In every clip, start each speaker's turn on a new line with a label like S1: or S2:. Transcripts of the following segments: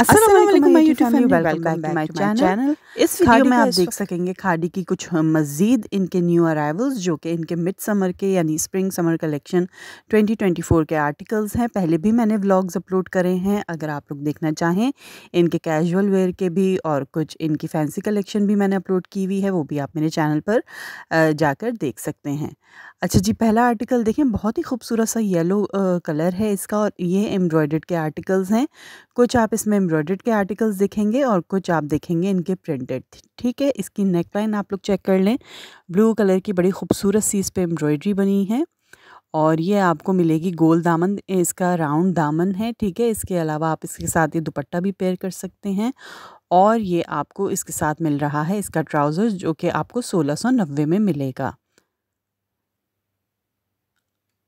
S1: आप देख सकेंगे खाड़ी की कुछ मजीद इनके न्यू अराइवल्स जो कि इनके मिड समर के यानी स्प्रिंग समर कलेक्शन 2024 के आर्टिकल्स हैं पहले भी मैंने व्लॉग्स अपलोड करे हैं अगर आप लोग देखना चाहें इनके कैजुअल वेयर के भी और कुछ इनकी फैंसी कलेक्शन भी मैंने अपलोड की हुई है वो भी आप मेरे चैनल पर जाकर देख सकते हैं अच्छा जी पहला आर्टिकल देखें बहुत ही खूबसूरत सा येलो कलर है इसका और ये एम्ब्रॉयडर्ड के आर्टिकल्स हैं कुछ आप इसमें एम्ब्रॉयडर्ड के आर्टिकल्स देखेंगे और कुछ आप देखेंगे इनके प्रिंटेड ठीक है इसकी नेकलाइन आप लोग चेक कर लें ब्लू कलर की बड़ी खूबसूरत सी इस पर एम्ब्रॉयड्री बनी है और ये आपको मिलेगी गोल दामन इसका राउंड दामन है ठीक है इसके अलावा आप इसके साथ ये दुपट्टा भी पेयर कर सकते हैं और ये आपको इसके साथ मिल रहा है इसका ट्राउज़र जो कि आपको सोलह सौ नब्बे में मिलेगा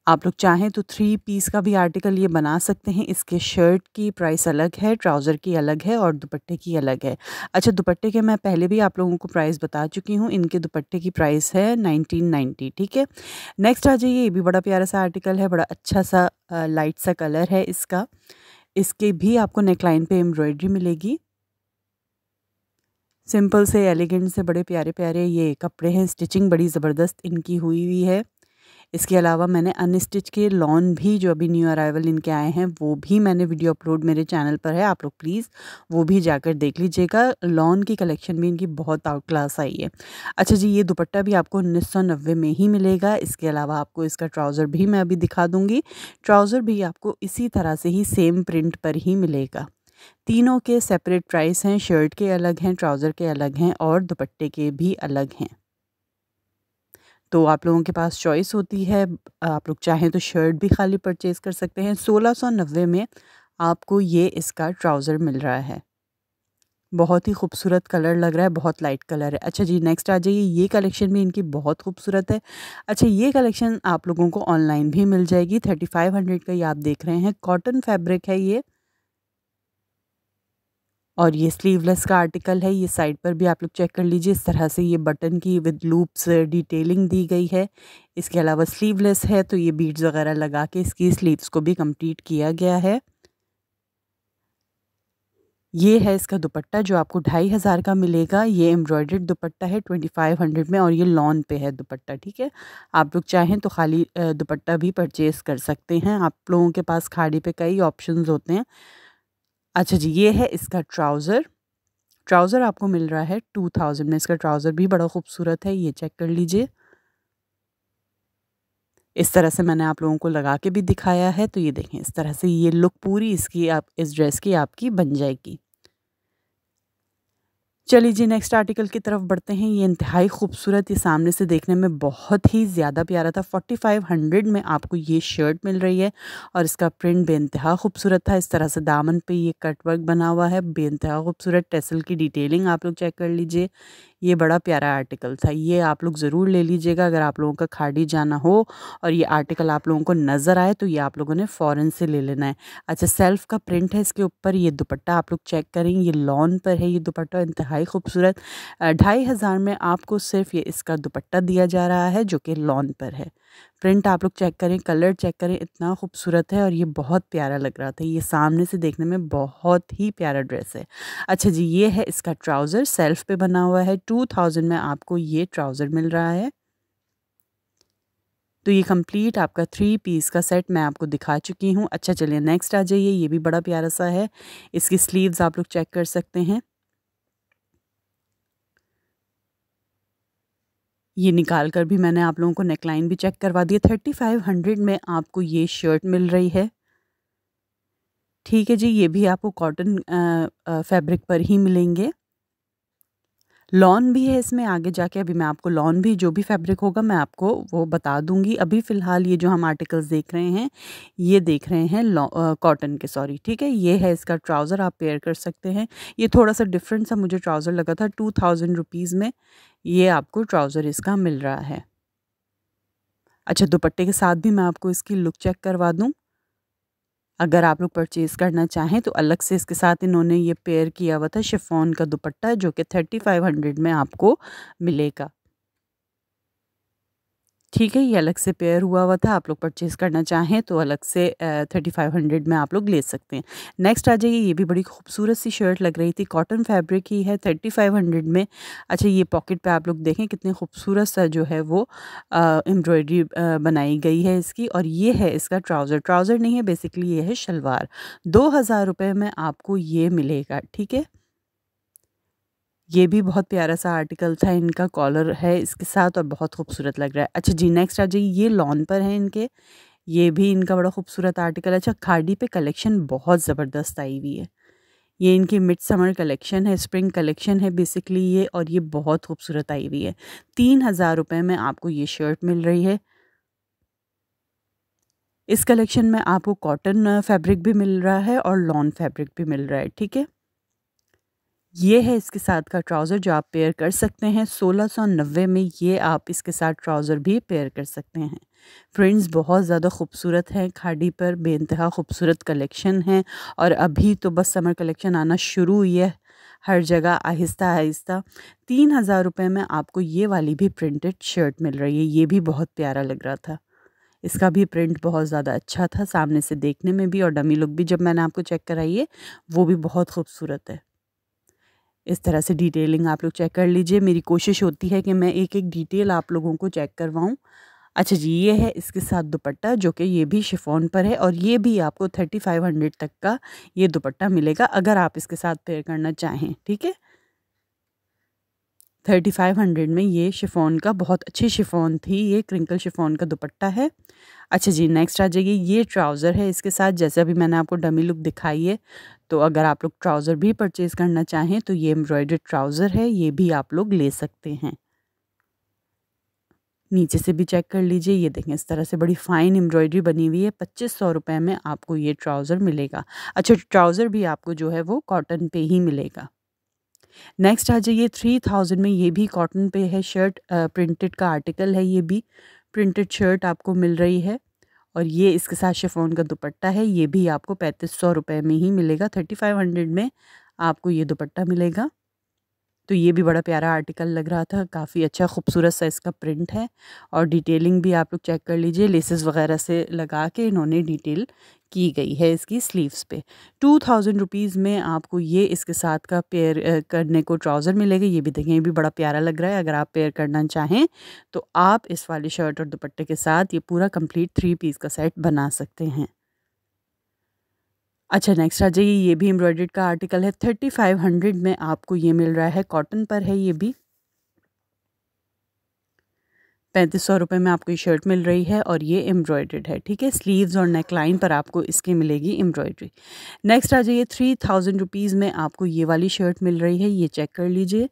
S1: आप लोग चाहें तो थ्री पीस का भी आर्टिकल ये बना सकते हैं इसके शर्ट की प्राइस अलग है ट्राउज़र की अलग है और दुपट्टे की अलग है अच्छा दुपट्टे के मैं पहले भी आप लोगों को प्राइस बता चुकी हूँ इनके दुपट्टे की प्राइस है नाइनटीन नाइन्टी ठीक है नेक्स्ट आ जाइए ये भी बड़ा प्यारा सा आर्टिकल है बड़ा अच्छा सा आ, लाइट सा कलर है इसका इसके भी आपको नेकलाइन पर एम्ब्रॉयडरी मिलेगी सिंपल से एलिगेंट से बड़े प्यारे प्यारे ये कपड़े हैं स्टिचिंग बड़ी ज़बरदस्त इनकी हुई हुई है इसके अलावा मैंने अनस्टिच के लॉन भी जो अभी न्यू अराइवल इनके आए हैं वो भी मैंने वीडियो अपलोड मेरे चैनल पर है आप लोग प्लीज़ वो भी जाकर देख लीजिएगा लॉन की कलेक्शन भी इनकी बहुत आउट क्लास आई है अच्छा जी ये दुपट्टा भी आपको उन्नीस सौ नब्बे में ही मिलेगा इसके अलावा आपको इसका ट्राउज़र भी मैं अभी दिखा दूँगी ट्राउज़र भी आपको इसी तरह से ही सेम प्रिंट पर ही मिलेगा तीनों के सेपरेट प्राइस हैं शर्ट के अलग हैं ट्राउज़र के अलग हैं और दुपट्टे के भी अलग हैं तो आप लोगों के पास चॉइस होती है आप लोग चाहें तो शर्ट भी खाली परचेज़ कर सकते हैं सोलह सौ नब्बे में आपको ये इसका ट्राउज़र मिल रहा है बहुत ही खूबसूरत कलर लग रहा है बहुत लाइट कलर है अच्छा जी नेक्स्ट आ जाइए ये कलेक्शन भी इनकी बहुत खूबसूरत है अच्छा ये कलेक्शन आप लोगों को ऑनलाइन भी मिल जाएगी थर्टी फाइव हंड्रेड का ये आप देख रहे हैं कॉटन फैब्रिक है ये और ये स्लीवलेस का आर्टिकल है ये साइड पर भी आप लोग चेक कर लीजिए इस तरह से ये बटन की विद लूप्स डिटेलिंग दी गई है इसके अलावा स्लीवलेस है तो ये बीट्स वगैरह लगा के इसकी स्लीव्स को भी कंप्लीट किया गया है ये है इसका दुपट्टा जो आपको ढाई हज़ार का मिलेगा ये एम्ब्रॉयडर्ड दुपट्टा है ट्वेंटी फाइव हंड्रेड में और ये लॉन पे है दुपट्टा ठीक है आप लोग चाहें तो खाली uh, दुपट्टा भी परचेज़ कर सकते हैं आप लोगों के पास खाड़ी पे कई ऑप्शंस होते हैं अच्छा जी ये है इसका ट्राउज़र ट्राउज़र आपको मिल रहा है टू थाउजेंड में इसका ट्राउज़र भी बड़ा खूबसूरत है ये चेक कर लीजिए इस तरह से मैंने आप लोगों को लगा के भी दिखाया है तो ये देखें इस तरह से ये लुक पूरी इसकी आप इस ड्रेस की आपकी बन जाएगी चलिए जी नेक्स्ट आर्टिकल की तरफ बढ़ते हैं ये इंतहाई खूबसूरत ये सामने से देखने में बहुत ही ज़्यादा प्यारा था 4500 में आपको ये शर्ट मिल रही है और इसका प्रिंट बेानतहा खूबसूरत था इस तरह से दामन पे ये कटवर्क बना हुआ है बेानतहा खूबसूरत टेसल की डिटेलिंग आप लोग चेक कर लीजिए ये बड़ा प्यारा आर्टिकल था ये आप लोग ज़रूर ले लीजिएगा अगर आप लोगों का खाड़ी जाना हो और ये आर्टिकल आप लोगों को नज़र आए तो ये आप लोगों ने फ़ौरन से ले लेना है अच्छा सेल्फ का प्रिंट है इसके ऊपर ये दुपट्टा आप लोग चेक करेंगे ये लॉन पर है ये दुपट्टा इंतहाई खूबसूरत ढाई हज़ार में आपको सिर्फ ये इसका दुपट्टा दिया जा रहा है जो कि लॉन पर है प्रिंट आप लोग चेक करें कलर चेक करें इतना खूबसूरत है और ये बहुत प्यारा लग रहा था ये सामने से देखने में बहुत ही प्यारा ड्रेस है अच्छा जी ये है इसका ट्राउज़र सेल्फ पे बना हुआ है टू थाउजेंड में आपको ये ट्राउज़र मिल रहा है तो ये कंप्लीट आपका थ्री पीस का सेट मैं आपको दिखा चुकी हूँ अच्छा चलिए नेक्स्ट आ जाइए ये भी बड़ा प्यारा सा है इसकी स्लीव्स आप लोग चेक कर सकते हैं ये निकाल कर भी मैंने आप लोगों को नेकलाइन भी चेक करवा दिया थर्टी फाइव हंड्रेड में आपको ये शर्ट मिल रही है ठीक है जी ये भी आपको कॉटन फैब्रिक पर ही मिलेंगे लॉन भी है इसमें आगे जाके अभी मैं आपको लॉन भी जो भी फैब्रिक होगा मैं आपको वो बता दूंगी अभी फ़िलहाल ये जो हम आर्टिकल्स देख रहे हैं ये देख रहे हैं कॉटन के सॉरी ठीक है ये है इसका ट्राउज़र आप पेयर कर सकते हैं ये थोड़ा सा डिफरेंट सा मुझे ट्राउज़र लगा था टू थाउजेंड रुपीज़ में ये आपको ट्राउज़र इसका मिल रहा है अच्छा दुपट्टे के साथ भी मैं आपको इसकी लुक चेक करवा दूँ अगर आप लोग परचेज़ करना चाहें तो अलग से इसके साथ इन्होंने ये पेयर किया हुआ था शिफॉन का दुपट्टा जो कि थर्टी फाइव हंड्रेड में आपको मिलेगा ठीक है ये अलग से पेयर हुआ हुआ था आप लोग परचेज करना चाहें तो अलग से थर्टी फाइव हंड्रेड में आप लोग ले सकते हैं नेक्स्ट आ जाइए ये भी बड़ी खूबसूरत सी शर्ट लग रही थी कॉटन फैब्रिक ही है थर्टी फाइव हंड्रेड में अच्छा ये पॉकेट पे आप लोग देखें कितने खूबसूरत सा जो है वो एम्ब्रॉयडरी बनाई गई है इसकी और ये है इसका ट्राउज़र ट्राउज़र नहीं है बेसिकली ये है शलवार दो हज़ार रुपये में आपको ये मिलेगा ठीक है ये भी बहुत प्यारा सा आर्टिकल था इनका कॉलर है इसके साथ और बहुत खूबसूरत लग रहा है अच्छा जी नेक्स्ट आ जाइए ये लॉन पर है इनके ये भी इनका बड़ा खूबसूरत आर्टिकल अच्छा खाडी पे कलेक्शन बहुत ज़बरदस्त आई हुई है ये इनकी मिड समर कलेक्शन है स्प्रिंग कलेक्शन है बेसिकली ये और ये बहुत खूबसूरत आई हुई है तीन हज़ार रुपये में आपको ये शर्ट मिल रही है इस कलेक्शन में आपको कॉटन फैब्रिक भी मिल रहा है और लॉन फैब्रिक भी मिल रहा है ठीक है ये है इसके साथ का ट्राउज़र जो आप पेयर कर सकते हैं सोलह सौ नब्बे में ये आप इसके साथ ट्राउज़र भी पेयर कर सकते हैं फ्रेंड्स बहुत ज़्यादा खूबसूरत हैं खाड़ी पर बेानतहा खूबसूरत कलेक्शन है और अभी तो बस समर कलेक्शन आना शुरू हुई है हर जगह आहिस्ता आहिस्ता तीन हज़ार रुपये में आपको ये वाली भी प्रिंटेड शर्ट मिल रही है ये भी बहुत प्यारा लग रहा था इसका भी प्रिंट बहुत ज़्यादा अच्छा था सामने से देखने में भी और डमी लुक भी जब मैंने आपको चेक कराई है वो भी बहुत खूबसूरत है इस तरह से डिटेलिंग आप लोग चेक कर लीजिए मेरी कोशिश होती है कि मैं एक एक डिटेल आप लोगों को चेक करवाऊँ अच्छा जी ये है इसके साथ दुपट्टा जो कि ये भी शिफोन पर है और ये भी आपको थर्टी फाइव हंड्रेड तक का ये दुपट्टा मिलेगा अगर आप इसके साथ पेयर करना चाहें ठीक है थर्टी फाइव हंड्रेड में ये शिफोन का बहुत अच्छी शिफोन थी ये क्रिंकल शिफोन का दुपट्टा है अच्छा जी नेक्स्ट आ जाइए ये ट्राउज़र है इसके साथ जैसे अभी मैंने आपको डमी लुक दिखाई है तो अगर आप लोग ट्राउज़र भी परचेज़ करना चाहें तो ये एम्ब्रॉयड्री ट्राउज़र है ये भी आप लोग ले सकते हैं नीचे से भी चेक कर लीजिए ये देखें इस तरह से बड़ी फ़ाइन एम्ब्रॉयडरी बनी हुई है पच्चीस सौ रुपये में आपको ये ट्राउज़र मिलेगा अच्छा ट्राउज़र भी आपको जो है वो कॉटन पे ही मिलेगा नेक्स्ट आ जाइए थ्री थाउजेंड में ये भी कॉटन पे है शर्ट प्रिंटेड का आर्टिकल है ये भी प्रिंटेड शर्ट आपको मिल रही है और ये इसके साथ शेफोन का दुपट्टा है ये भी आपको पैंतीस सौ रुपये में ही मिलेगा थर्टी फाइव हंड्रेड में आपको ये दुपट्टा मिलेगा तो ये भी बड़ा प्यारा आर्टिकल लग रहा था काफ़ी अच्छा खूबसूरत सा इसका प्रिंट है और डिटेलिंग भी आप लोग चेक कर लीजिए लेसेस वगैरह से लगा के इन्होंने डिटेल की गई है इसकी स्लीव्स पे टू थाउजेंड रुपीज़ में आपको ये इसके साथ का पेयर करने को ट्राउज़र मिलेगा ये भी देखें ये भी बड़ा प्यारा लग रहा है अगर आप पेयर करना चाहें तो आप इस वाली शर्ट और दुपट्टे के साथ ये पूरा कम्प्लीट थ्री पीस का सेट बना सकते हैं अच्छा नेक्स्ट आ जाइए ये भी एम्ब्रॉयड्रेड का आर्टिकल है थर्टी फाइव हंड्रेड में आपको ये मिल रहा है कॉटन पर है ये भी पैंतीस सौ रुपये में आपको ये शर्ट मिल रही है और ये एम्ब्रॉयड्रेड है ठीक है स्लीव्स और नेक लाइन पर आपको इसकी मिलेगी एम्ब्रॉयड्री नेक्स्ट आ जाइए थ्री थाउजेंड रुपीज़ में आपको ये वाली शर्ट मिल रही है ये चेक कर लीजिए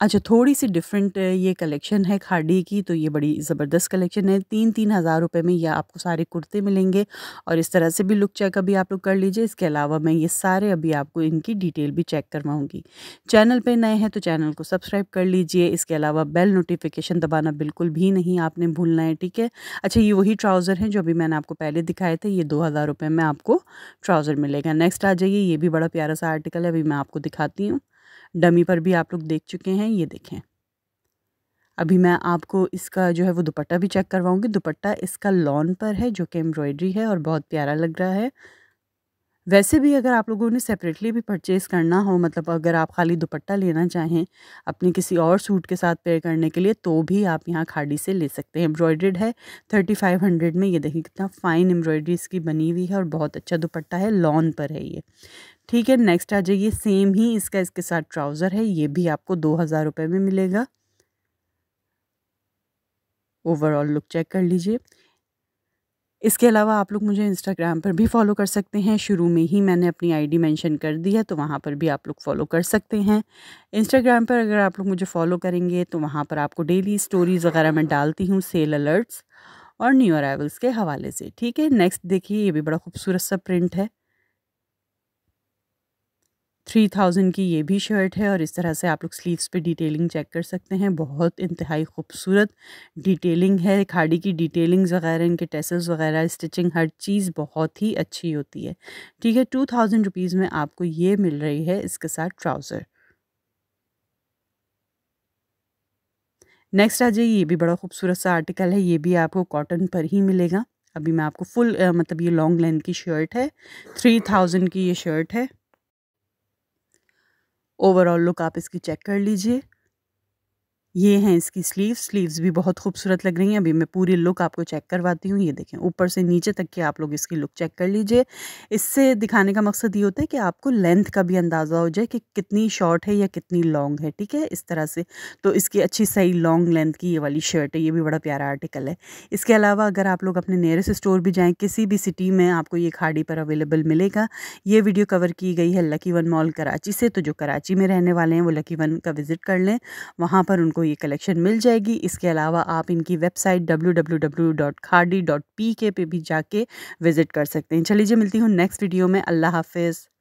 S1: अच्छा थोड़ी सी डिफरेंट ये कलेक्शन है खाडी की तो ये बड़ी ज़बरदस्त कलेक्शन है तीन तीन हज़ार रुपये में ये आपको सारे कुर्ते मिलेंगे और इस तरह से भी लुक चेक अभी आप लोग कर लीजिए इसके अलावा मैं ये सारे अभी आपको इनकी डिटेल भी चेक करवाऊँगी चैनल पर नए हैं तो चैनल को सब्सक्राइब कर लीजिए इसके अलावा बेल नोटिफिकेशन दबाना बिल्कुल भी नहीं आपने भूलना है ठीक है अच्छा ये वही ट्राउज़र हैं जो अभी मैंने आपको पहले दिखाए थे ये दो हज़ार रुपये में आपको ट्राउज़र मिलेगा नेक्स्ट आ जाइए ये भी बड़ा प्यारा सा आर्टिकल है अभी मैं आपको दिखाती हूँ डमी पर भी आप लोग देख चुके हैं ये देखें अभी मैं आपको इसका जो है वो दुपट्टा भी चेक करवाऊंगी दुपट्टा इसका लॉन पर है जो कि एम्ब्रॉयडरी है और बहुत प्यारा लग रहा है वैसे भी अगर आप लोगों ने सेपरेटली भी परचेज़ करना हो मतलब अगर आप खाली दुपट्टा लेना चाहें अपने किसी और सूट के साथ पेयर करने के लिए तो भी आप यहाँ खाड़ी से ले सकते हैं एम्ब्रॉयड्रेड है थर्टी फाइव हंड्रेड में ये देखिए कितना फ़ाइन एम्ब्रॉयड्री इसकी बनी हुई है और बहुत अच्छा दुपट्टा है लॉन पर है ये ठीक है नेक्स्ट आ जाइए सेम ही इसका इसके साथ ट्राउज़र है ये भी आपको दो हज़ार रुपये में मिलेगा ओवरऑल लुक चेक कर लीजिए इसके अलावा आप लोग मुझे इंस्टाग्राम पर भी फॉलो कर सकते हैं शुरू में ही मैंने अपनी आईडी मेंशन कर दी है तो वहाँ पर भी आप लोग फॉलो कर सकते हैं इंस्टाग्राम पर अगर आप लोग मुझे फॉलो करेंगे तो वहाँ पर आपको डेली स्टोरीज़ वगैरह मैं डालती हूँ सेल अलर्ट्स और न्यू अराइवल्स के हवाले से ठीक है नेक्स्ट देखिए ये भी बड़ा खूबसूरत सा प्रिंट है थ्री थाउजेंड की ये भी शर्ट है और इस तरह से आप लोग स्लीव्स पे डिटेलिंग चेक कर सकते हैं बहुत इंतहाई खूबसूरत डिटेलिंग है खाड़ी की डिटेलिंग्स वगैरह इनके टेसल्स वगैरह स्टिचिंग हर चीज़ बहुत ही अच्छी होती है ठीक है टू थाउजेंड रुपीज़ में आपको ये मिल रही है इसके साथ ट्राउज़र नेक्स्ट आ जाइए ये भी बड़ा खूबसूरत सा आर्टिकल है ये भी आपको कॉटन पर ही मिलेगा अभी मैं आपको फुल मतलब ये लॉन्ग लेंथ की शर्ट है थ्री थाउजेंड की ये शर्ट है ओवरऑल लुक आप इसकी चेक कर लीजिए ये हैं इसकी स्लीव्स स्लीव्स भी बहुत खूबसूरत लग रही हैं अभी मैं पूरी लुक आपको चेक करवाती हूँ ये देखें ऊपर से नीचे तक की आप लोग इसकी लुक चेक कर लीजिए इससे दिखाने का मकसद ये होता है कि आपको लेंथ का भी अंदाज़ा हो जाए कि कितनी शॉर्ट है या कितनी लॉन्ग है ठीक है इस तरह से तो इसकी अच्छी सही लॉन्ग लेंथ की ये वाली शर्ट है ये भी बड़ा प्यारा आर्टिकल है इसके अलावा अगर आप लोग अपने नियरेस्ट स्टोर भी जाएँ किसी भी सिटी में आपको ये खाड़ी पर अवेलेबल मिलेगा ये वीडियो कवर की गई है लकी वन मॉल कराची से तो जो कराची में रहने वाले हैं वो लकी वन का विज़िट कर लें वहाँ पर उनको ये कलेक्शन मिल जाएगी इसके अलावा आप इनकी वेबसाइट डब्ल्यू पे भी जाके विज़िट कर सकते हैं चलिए मिलती हूँ नेक्स्ट वीडियो में अल्लाह हाफिज़